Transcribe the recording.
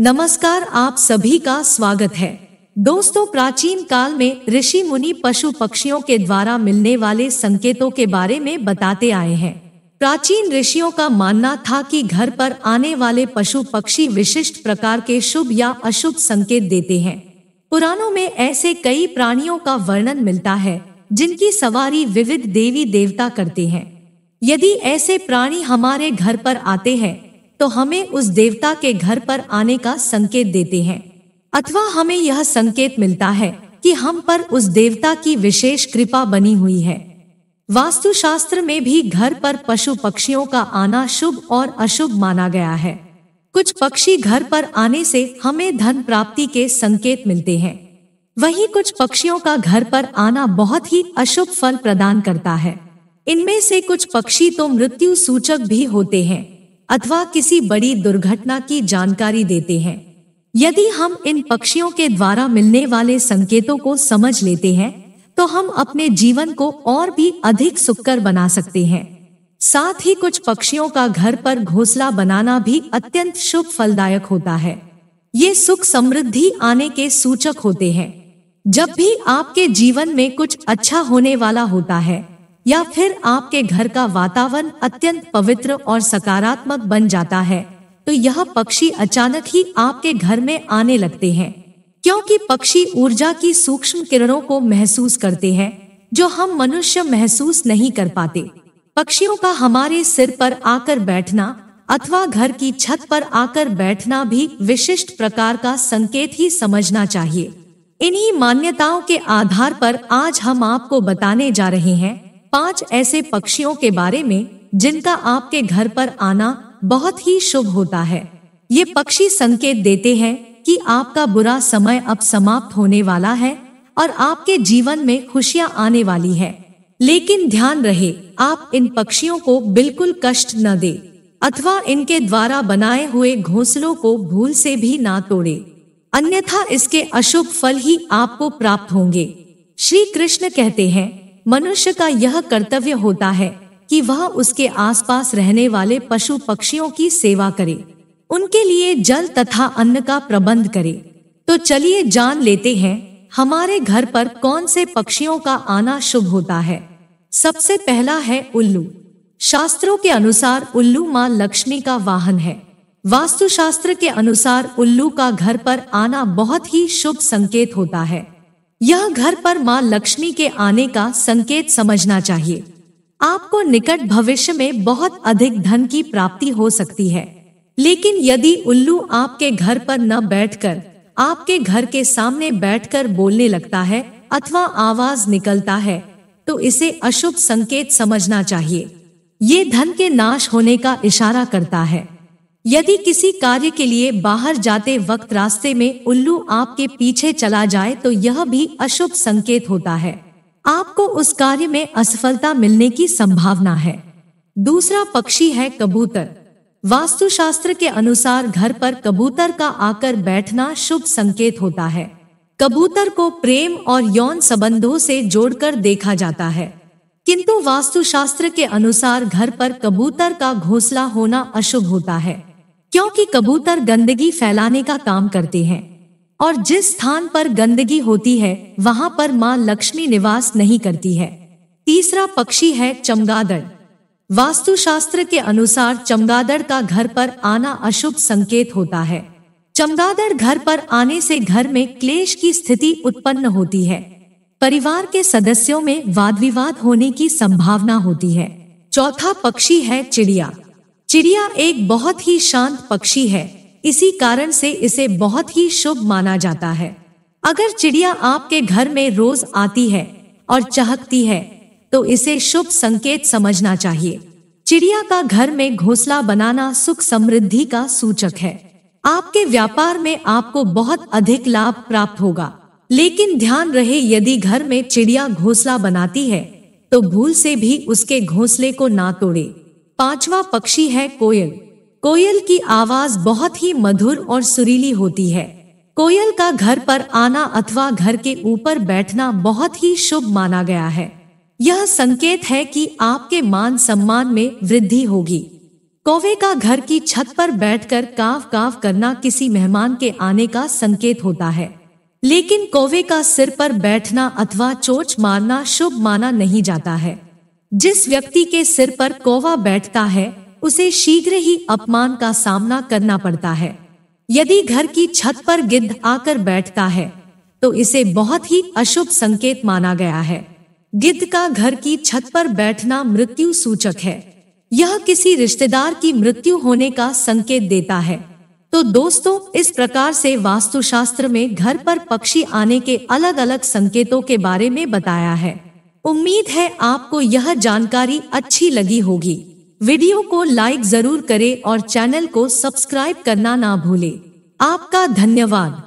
नमस्कार आप सभी का स्वागत है दोस्तों प्राचीन काल में ऋषि मुनि पशु पक्षियों के द्वारा मिलने वाले संकेतों के बारे में बताते आए हैं प्राचीन ऋषियों का मानना था कि घर पर आने वाले पशु पक्षी विशिष्ट प्रकार के शुभ या अशुभ संकेत देते हैं पुराणों में ऐसे कई प्राणियों का वर्णन मिलता है जिनकी सवारी विविध देवी देवता करते हैं यदि ऐसे प्राणी हमारे घर पर आते हैं तो हमें उस देवता के घर पर आने का संकेत देते हैं अथवा हमें यह संकेत मिलता है कि हम पर उस देवता की विशेष कृपा बनी हुई है वास्तुशास्त्र में भी घर पर पशु पक्षियों का आना शुभ और अशुभ माना गया है कुछ पक्षी घर पर आने से हमें धन प्राप्ति के संकेत मिलते हैं वहीं कुछ पक्षियों का घर पर आना बहुत ही अशुभ फल प्रदान करता है इनमें से कुछ पक्षी तो मृत्यु सूचक भी होते हैं अथवा किसी बड़ी दुर्घटना की जानकारी देते हैं यदि हम इन पक्षियों के द्वारा मिलने वाले संकेतों को समझ लेते हैं तो हम अपने जीवन को और भी अधिक सुखकर बना सकते हैं साथ ही कुछ पक्षियों का घर पर घोंसला बनाना भी अत्यंत शुभ फलदायक होता है ये सुख समृद्धि आने के सूचक होते हैं जब भी आपके जीवन में कुछ अच्छा होने वाला होता है या फिर आपके घर का वातावरण अत्यंत पवित्र और सकारात्मक बन जाता है तो यह पक्षी अचानक ही आपके घर में आने लगते हैं क्योंकि पक्षी ऊर्जा की सूक्ष्म किरणों को महसूस करते हैं जो हम मनुष्य महसूस नहीं कर पाते पक्षियों का हमारे सिर पर आकर बैठना अथवा घर की छत पर आकर बैठना भी विशिष्ट प्रकार का संकेत ही समझना चाहिए इन्हीं मान्यताओं के आधार पर आज हम आपको बताने जा रहे हैं पांच ऐसे पक्षियों के बारे में जिनका आपके घर पर आना बहुत ही शुभ होता है ये पक्षी संकेत देते हैं कि आपका बुरा समय अब समाप्त होने वाला है और आपके जीवन में खुशियां आने वाली है लेकिन ध्यान रहे आप इन पक्षियों को बिल्कुल कष्ट न दे अथवा इनके द्वारा बनाए हुए घोंसलों को भूल से भी ना तोड़े अन्यथा इसके अशुभ फल ही आपको प्राप्त होंगे श्री कृष्ण कहते हैं मनुष्य का यह कर्तव्य होता है कि वह उसके आसपास रहने वाले पशु पक्षियों की सेवा करे उनके लिए जल तथा अन्न का प्रबंध करे तो चलिए जान लेते हैं हमारे घर पर कौन से पक्षियों का आना शुभ होता है सबसे पहला है उल्लू शास्त्रों के अनुसार उल्लू माँ लक्ष्मी का वाहन है वास्तुशास्त्र के अनुसार उल्लू का घर पर आना बहुत ही शुभ संकेत होता है यह घर पर मां लक्ष्मी के आने का संकेत समझना चाहिए आपको निकट भविष्य में बहुत अधिक धन की प्राप्ति हो सकती है लेकिन यदि उल्लू आपके घर पर न बैठकर आपके घर के सामने बैठकर बोलने लगता है अथवा आवाज निकलता है तो इसे अशुभ संकेत समझना चाहिए ये धन के नाश होने का इशारा करता है यदि किसी कार्य के लिए बाहर जाते वक्त रास्ते में उल्लू आपके पीछे चला जाए तो यह भी अशुभ संकेत होता है आपको उस कार्य में असफलता मिलने की संभावना है दूसरा पक्षी है कबूतर वास्तुशास्त्र के अनुसार घर पर कबूतर का आकर बैठना शुभ संकेत होता है कबूतर को प्रेम और यौन संबंधों से जोड़कर देखा जाता है किंतु वास्तुशास्त्र के अनुसार घर पर कबूतर का घोंसला होना अशुभ होता है क्योंकि कबूतर गंदगी फैलाने का काम करते हैं और जिस स्थान पर गंदगी होती है वहां पर मां लक्ष्मी निवास नहीं करती है तीसरा पक्षी है चमगादड़ वास्तुशास्त्र के अनुसार चमगादड़ का घर पर आना अशुभ संकेत होता है चमगादड़ घर पर आने से घर में क्लेश की स्थिति उत्पन्न होती है परिवार के सदस्यों में वाद विवाद होने की संभावना होती है चौथा पक्षी है चिड़िया चिड़िया एक बहुत ही शांत पक्षी है इसी कारण से इसे बहुत ही शुभ माना जाता है अगर चिड़िया आपके घर में रोज आती है और चहकती है तो इसे शुभ संकेत समझना चाहिए चिड़िया का घर में घोंसला बनाना सुख समृद्धि का सूचक है आपके व्यापार में आपको बहुत अधिक लाभ प्राप्त होगा लेकिन ध्यान रहे यदि घर में चिड़िया घोंसला बनाती है तो भूल से भी उसके घोंसले को ना तोड़े पांचवा पक्षी है कोयल कोयल की आवाज बहुत ही मधुर और सुरीली होती है कोयल का घर पर आना अथवा घर के ऊपर बैठना बहुत ही शुभ माना गया है यह संकेत है कि आपके मान सम्मान में वृद्धि होगी कौवे का घर की छत पर बैठकर काव काव करना किसी मेहमान के आने का संकेत होता है लेकिन कौवे का सिर पर बैठना अथवा चोच मारना शुभ माना नहीं जाता है जिस व्यक्ति के सिर पर कोवा बैठता है उसे शीघ्र ही अपमान का सामना करना पड़ता है यदि घर की छत पर गिद्ध आकर बैठता है तो इसे बहुत ही अशुभ संकेत माना गया है गिद्ध का घर की छत पर बैठना मृत्यु सूचक है यह किसी रिश्तेदार की मृत्यु होने का संकेत देता है तो दोस्तों इस प्रकार से वास्तुशास्त्र में घर पर पक्षी आने के अलग अलग संकेतों के बारे में बताया है उम्मीद है आपको यह जानकारी अच्छी लगी होगी वीडियो को लाइक जरूर करें और चैनल को सब्सक्राइब करना ना भूले आपका धन्यवाद